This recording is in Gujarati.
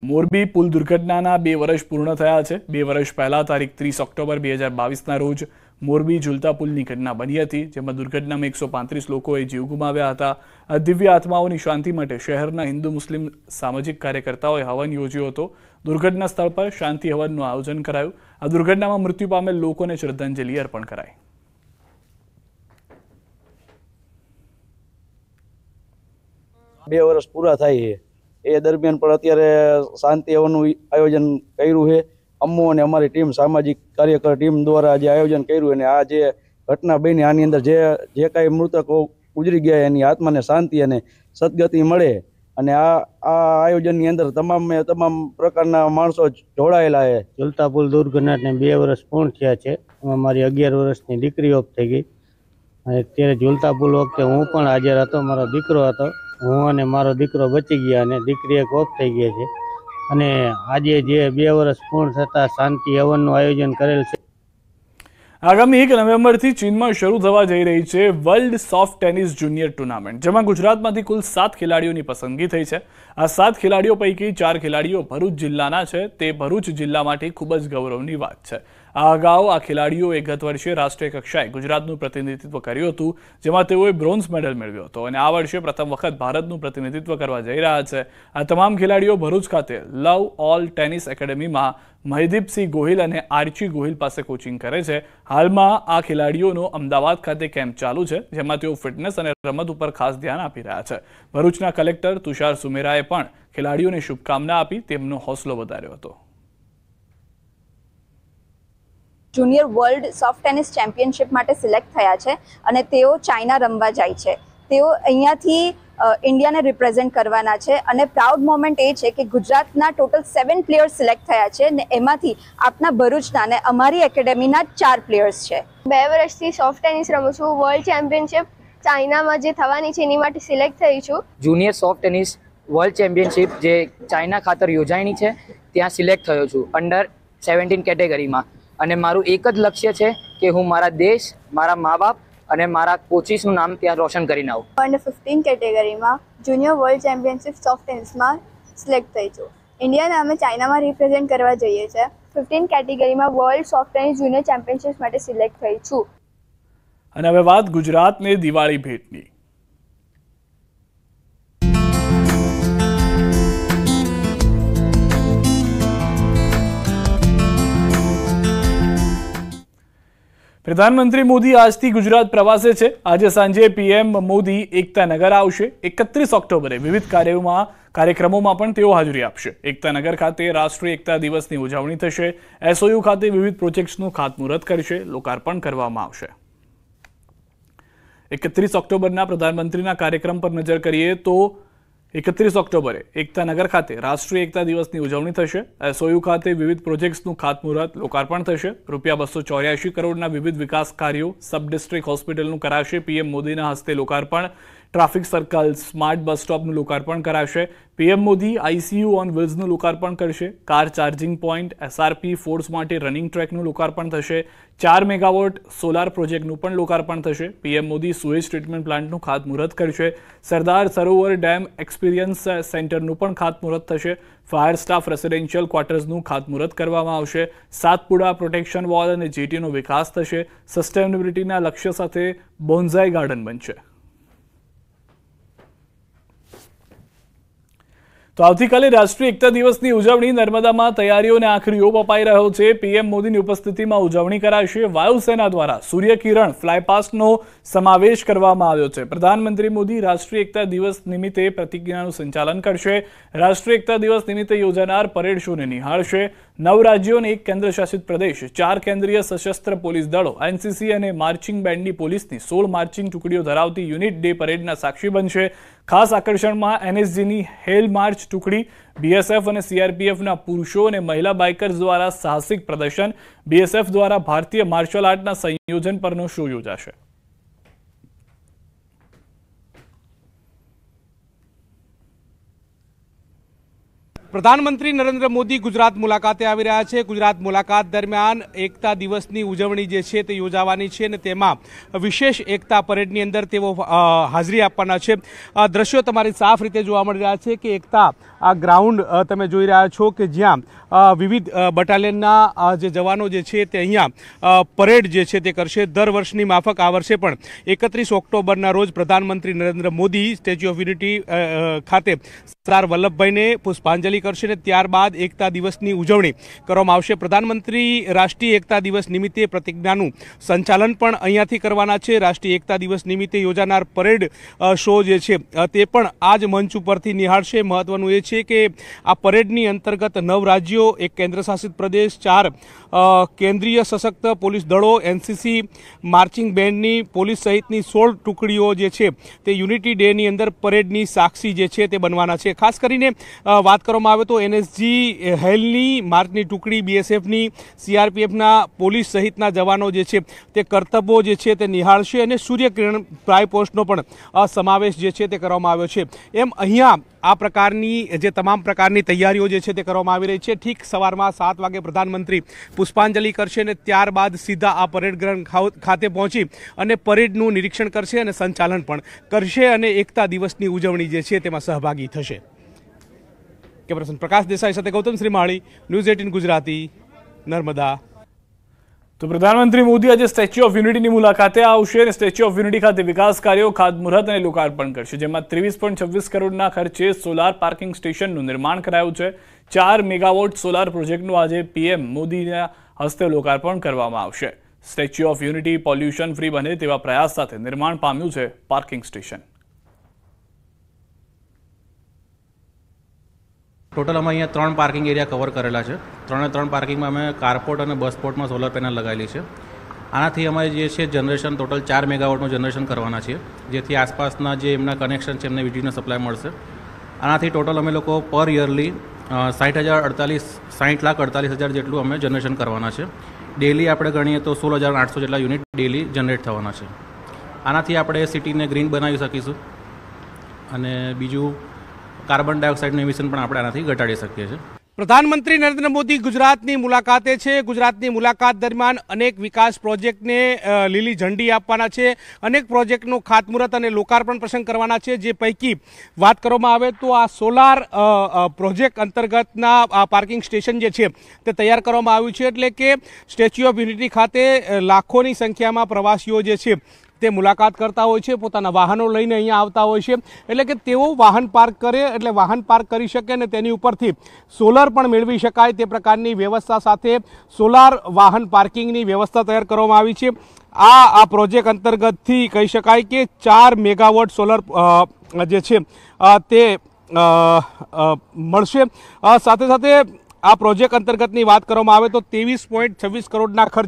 મોરબી પુલ દુર્ઘટનાના બે વર્ષ પૂર્ણ થયા છે બે વર્ષ પહેલાં તારીખ ત્રીસ ઓક્ટોબર બે હજાર બાવીસના રોજ મોરબી ઝુલતા પુલની ઘટના બની હતી જેમાં દુર્ઘટનામાં એકસો પાંત્રીસ લોકોએ જીવ ગુમાવ્યા હતા દિવ્ય આત્માઓની શાંતિ માટે શહેરના હિન્દુ મુસ્લિમ સામાજિક કાર્યકર્તાઓએ હવન યોજ્યો હતો દુર્ઘટના સ્થળ પર શાંતિ હવનનું આયોજન કરાયું આ દુર્ઘટનામાં મૃત્યુ પામેલ લોકોને શ્રદ્ધાંજલિ અર્પણ કરાઈ બે વર્ષ પૂરા થાય એ દરમિયાન પણ અત્યારે શાંતિ હવનનું આયોજન કર્યું છે અમુ અને અમારી ટીમ સામાજિક કાર્યકર ટીમ દ્વારા જે આયોજન કર્યું અને આ જે ઘટના બની આની અંદર જે જે કાંઈ મૃતકો ગુજરી ગયા એની આત્માને શાંતિ અને સદગતિ મળે અને આ આ આયોજનની અંદર તમામે તમામ પ્રકારના માણસો જોડાયેલા છે ઝુલતા પુલ દુર્ઘટનાને બે વર્ષ પૂર્ણ થયા છે એમાં મારી અગિયાર વર્ષની દીકરી ઓફ થઈ ગઈ અને ત્યારે ઝુલતા પુલ વખતે હું પણ હાજર હતો મારો દીકરો હતો હું અને મારો દીકરો બચી ગયા અને દીકરી એક ઓફ થઈ ગયા છે અને આજે જે બે વર્ષ પૂર્ણ થતા શાંતિ હવનનું આયોજન કરેલ છે આગામી એક નવેમ્બરથી ચીનમાં શરૂ થવા જઈ રહી છે world soft tennis junior tournament જેમાં ગુજરાતમાંથી કુલ સાત ખેલાડીઓની પસંદગી થઈ છે આ સાત ખેલાડીઓ પૈકી ચાર ખેલાડીઓ ભરૂચ જિલ્લાના છે તે ભરૂચ જિલ્લા માટે ખૂબ જ ગૌરવની વાત છે આ અગાઉ આ ખેલાડીઓએ ગત વર્ષે રાષ્ટ્રીય કક્ષાએ ગુજરાતનું પ્રતિનિધિત્વ કર્યું હતું જેમાં તેઓએ બ્રોન્ઝ મેડલ મેળવ્યો હતો અને આ વર્ષે પ્રથમ વખત ભારતનું પ્રતિનિધિત્વ કરવા જઈ રહ્યા છે આ તમામ ખેલાડીઓ ભરૂચ ખાતે લવ ઓલ ટેનિસ એકેડેમીમાં મહિદીપસિંહ ગોહિલ અને આર્ચી ગોહિલ પાસે કોચિંગ કરે છે હાલમાં આ ખેલાડીઓનો અમદાવાદ ખાતે કેમ્પ ચાલુ છે જેમાં તેઓ ફિટનેસ અને રમત ઉપર ખાસ ધ્યાન આપી રહ્યા છે ભરૂચના કલેક્ટર તુષાર સુમેરાએ પણ ખેલાડીઓને શુભકામના આપી તેમનો હોસલો વધાર્યો હતો junior world soft tennis championship માટે સિલેક્ટ થયા છે અને તેઓ ચાઇના રમવા જાય છે તેઓ અહીંયાથી ઇન્ડિયાને રિપ્રેઝેન્ટ કરવાના છે અને પ્રાઉડ મોમેન્ટ એ છે કે ગુજરાતના ટોટલ સેવન પ્લેયર્સ સિલેક્ટ થયા છે ને એમાંથી આપના ભરૂચના અને અમારી એકેડેમીના ચાર પ્લેયર્સ છે બે વર્ષથી સોફ્ટ ટેનિસ રમું છું વર્લ્ડ ચેમ્પિયનશિપ ચાઇનામાં જે થવાની છે એની માટે સિલેક્ટ થઈ છું junior soft tennis world championship જે ચાઇના ખાતર યોજાયની છે ત્યાં સિલેક્ટ થયો છું અંડર સેવન્ટીન કેટેગરીમાં અને મારું એક જ લક્ષ્ય છે કે હું મારા દેશ મારા મા બાપ અને મારા કોચિસનું નામ ત્યાં રોશન કરીને આવું અંડર ફિફ્ટીન કેટેગરીમાં જુનિયર વર્લ્ડ ચેમ્પિયનશિપ સોફ્ટ ટેનિસમાં સિલેક્ટ થઈ છું ઇન્ડિયાને અમે ચાઇનામાં રિપ્રેઝેન્ટ કરવા જઈએ છીએ ફિફ્ટીન કેટેગરીમાં world soft tennis junior championship માટે સિલેક્ટ થઈ છું અને હવે વાત ગુજરાતને દિવાળી ભેટની પ્રધાનમંત્રી મોદી આજથી ગુજરાત પ્રવાસે છે આજે સાંજે પીએમ મોદી એકતાનગર આવશે એકત્રીસ ઓક્ટોબરે વિવિધ કાર્યોમાં કાર્યક્રમોમાં પણ તેઓ હાજરી આપશે એકતાનગર ખાતે રાષ્ટ્રીય એકતા દિવસની ઉજવણી થશે એસઓયુ ખાતે વિવિધ પ્રોજેક્ટ્સનું ખાતમુહૂર્ત કરશે લોકાર્પણ કરવામાં આવશે એકત્રીસ ઓક્ટોબરના પ્રધાનમંત્રીના કાર્યક્રમ પર નજર કરીએ તો એકત્રીસ ઓક્ટોબરે એકતાનગર ખાતે રાષ્ટ્રીય એકતા દિવસની ઉજવણી થશે એસઓયુ ખાતે વિવિધ પ્રોજેક્ટ્સનું ખાતમુહૂર્ત લોકાર્પણ થશે રૂપિયા બસો ચોર્યાસી કરોડના વિવિધ વિકાસ કાર્યો સબ ડિસ્ટ્રિક્ટ હોસ્પિટલનું કરાશે પીએમ મોદીના હસ્તે લોકાર્પણ ટ્રાફિક સર્કલ સ્માર્ટ બસ સ્ટોપનું લોકાર્પણ કરાશે પીએમ મોદી આઈસીયુ ઓન વ્હીલ્સનું લોકાર્પણ કરશે car charging point SRP force માટે રનિંગ ટ્રેકનું લોકાર્પણ થશે ચાર મેગાવોટ સોલાર પ્રોજેક્ટનું પણ લોકાર્પણ થશે પીએમ મોદી સુએજ ટ્રીટમેન્ટ પ્લાન્ટનું ખાતમુહૂર્ત કરશે સરદાર સરોવર ડેમ એક્સપિરિયન્સ સેન્ટરનું પણ ખાતમુહૂર્ત થશે ફાયર સ્ટાફ રેસિડેન્શિયલ ક્વાર્ટર્સનું ખાતમુહૂર્ત કરવામાં આવશે સાતપુડા પ્રોટેક્શન વોલ અને જીટીનો વિકાસ થશે સસ્ટેનેબિલિટીના લક્ષ્ય સાથે બોન્ઝાઈ ગાર્ડન બનશે તો આવતીકાલે રાષ્ટ્રીય એકતા દિવસની ઉજવણી નર્મદામાં તૈયારીઓને આખરી ઓપ અપાઈ રહ્યો છે પીએમ મોદીની ઉપસ્થિતિમાં ઉજવણી કરાશે વાયુસેના દ્વારા સૂર્યકિરણ ફ્લાયપાસ્ટનો સમાવેશ કરવામાં આવ્યો છે પ્રધાનમંત્રી મોદી રાષ્ટ્રીય એકતા દિવસ નિમિત્તે પ્રતિજ્ઞાનું સંચાલન કરશે રાષ્ટ્રીય એકતા દિવસ નિમિત્તે યોજાનાર પરેડ શોને નિહાળશે નવ રાજ્યો અને એક કેન્દ્રશાસિત પ્રદેશ ચાર કેન્દ્રીય સશસ્ત્ર પોલીસ દળો એનસીસી અને માર્ચિંગ બેન્ડની પોલીસની સોળ માર્ચિંગ ટુકડીઓ ધરાવતી યુનિટ ડે પરેડના સાક્ષી બનશે ખાસ આકર્ષણમાં એનએસજીની હેલ માર્ચ ટુકડી બીએસએફ અને સીઆરપીએફના પુરુષો અને મહિલા બાઇકર્સ દ્વારા સાહસિક પ્રદર્શન બીએસએફ દ્વારા ભારતીય માર્શલ આર્ટના સંયોજન પરનો શો યોજાશે પ્રધાનમંત્રી નરેન્દ્ર મોદી ગુજરાત મુલાકાતે આવી રહ્યા છે ગુજરાત મુલાકાત દરમિયાન એકતા દિવસની ઉજવણી જે છે તે યોજાવાની છે અને તેમાં વિશેષ એકતા પરેડની અંદર તેઓ હાજરી આપવાના છે દ્રશ્યો તમારી સાફ રીતે જોવા મળી રહ્યા છે કે એકતા આ ગ્રાઉન્ડ તમે જોઈ રહ્યા છો કે જ્યાં વિવિધ બટાલિયનના જે જવાનો જે છે તે અહીંયા પરેડ જે છે તે કરશે દર વર્ષની માફક આ વર્ષે પણ એકત્રીસ ઓક્ટોબરના રોજ પ્રધાનમંત્રી Narendra Modi statue of unity ખાતે સરદાર વલ્લભભાઈને પુષ્પાંજલિ કરશે અને ત્યારબાદ એકતા દિવસની ઉજવણી કરવામાં આવશે પ્રધાનમંત્રી રાષ્ટ્રીય એકતા દિવસ નિમિત્તે પ્રતિજ્ઞાનું સંચાલન પણ અહીંયાથી કરવાના છે રાષ્ટ્રીય એકતા દિવસ નિમિત્તે યોજાનાર પરેડ શો જે છે તે પણ આ જ મંચ ઉપરથી નિહાળશે મહત્વનું એ છે કે આ પરેડની અંતર્ગત નવ રાજ્યો એક કેન્દ્રશાસિત પ્રદેશ ચાર કેન્દ્રીય સશક્ત પોલીસ દળો એનસીસી માર્ચિંગ બેન્ડની પોલીસ સહિતની સોળ ટુકડીઓ જે છે તે યુનિટી ડેની અંદર પરેડની સાક્ષી જે છે તે બનવાના છે ખાસ કરીને વાત કરવામાં આવે તો એનએસજી હેલની માર્ચની ટુકડી બીએસએફની સીઆરપીએફના પોલીસ સહિતના જવાનો જે છે તે કર્તવ્યો જે છે તે નિહાળશે અને સૂર્યકિરણ ફ્લાય પોસ્ટનો પણ સમાવેશ જે છે તે કરવામાં આવ્યો છે એમ અહીંયા આ પ્રકારની જે તમામ પ્રકારની તૈયારીઓ જે છે તે કરવામાં આવી રહી છે ઠીક સવારમાં સાત વાગે પ્રધાનમંત્રી પુષ્પાંજલિ કરશે અને ત્યારબાદ સીધા આ પરેડ ગ્રાઉન્ડ ખાતે પહોંચી અને પરેડનું નિરીક્ષણ કરશે અને સંચાલન પણ કરશે અને એકતા દિવસની ઉજવણી જે છે તેમાં સહભાગી થશે કેમેરા પ્રકાશ દેસાઈ સાથે ગૌતમ શ્રીમાળી ન્યૂઝ એટીન ગુજરાતી નર્મદા તો પ્રધાનમંત્રી મોદી આજે સ્ટેચ્યુ ઓફ યુનિટીની મુલાકાતે આવશે અને સ્ટેચ્યુ ઓફ યુનિટી ખાતે વિકાસ કાર્યો ખાતમુહૂર્ત અને લોકાર્પણ કરશે જેમાં ત્રેવીસ પોઈન્ટ છવ્વીસ કરોડના ખર્ચે સોલાર પાર્કિંગ સ્ટેશનનું નિર્માણ કરાયું છે ચાર મેગાવોટ સોલાર પ્રોજેક્ટનું આજે પીએમ મોદીના હસ્તે લોકાર્પણ કરવામાં આવશે statue of unity pollution free બને તેવા પ્રયાસ સાથે નિર્માણ પામ્યું છે પાર્કિંગ સ્ટેશન ટોટલ અમે અહીંયા ત્રણ પાર્કિંગ એરિયા કવર કરેલા છે ત્રણે ત્રણ પાર્કિંગમાં અમે કારપોર્ટ અને બસ પોર્ટમાં સોલર પેનલ લગાવેલી છે આનાથી અમારે જે છે જનરેશન ટોટલ ચાર મેગાવોટનું જનરેશન કરવાના છે જેથી આસપાસના જે એમના કનેક્શન છે એમને વીજળીનો સપ્લાય મળશે આનાથી ટોટલ અમે લોકો પર યરલી સાઠ હજાર અડતાલીસ સાઠ લાખ અડતાલીસ હજાર જેટલું અમે જનરેશન કરવાના છે ડેલી આપણે ગણીએ તો સોળ હજાર આઠસો જેટલા યુનિટ ડેલી જનરેટ થવાના છે આનાથી આપણે સિટીને ગ્રીન બનાવી શકીશું અને બીજું કાર્બન ડાયોક્સાઇડનું એમિશન પણ આપણે આનાથી ઘટાડી શકીએ છીએ પ્રધાનમંત્રી નરેન્દ્ર મોદી ગુજરાતની મુલાકાતે છે ગુજરાતની મુલાકાત દરમિયાન અનેક વિકાસ પ્રોજેક્ટને લીલી ઝંડી આપવાના છે અનેક પ્રોજેક્ટનું ખાતમુહૂર્ત અને લોકાર્પણ પ્રસંગ કરવાના છે જે પૈકી વાત કરવામાં આવે તો આ સોલાર પ્રોજેક્ટ અંતર્ગતના આ પાર્કિંગ સ્ટેશન જે છે તે તૈયાર કરવામાં આવ્યું છે એટલે કે સ્ટેચ્યુ ઓફ યુનિટી ખાતે લાખોની સંખ્યામાં પ્રવાસીઓ જે છે તે મુલાકાત કરતા હોય છે પોતાના વાહનો લઈને અહીંયા આવતા હોય છે એટલે કે તેઓ વાહન પાર્ક કરે એટલે વાહન પાર્ક કરી શકે ને તેની ઉપરથી સોલાર પણ મેળવી શકાય તે પ્રકારની વ્યવસ્થા સાથે સોલાર વાહન પાર્કિંગની વ્યવસ્થા તૈયાર કરવામાં આવી છે આ આ પ્રોજેક્ટ અંતર્ગતથી કહી શકાય કે ચાર મેગાવોટ સોલાર જે છે તે મળશે સાથે સાથે આ પ્રોજેક્ટ અંતર્ગતની વાત કરવામાં આવે તો ત્રેવીસ પોઈન્ટ છવ્વીસ કરોડના ખર્ચ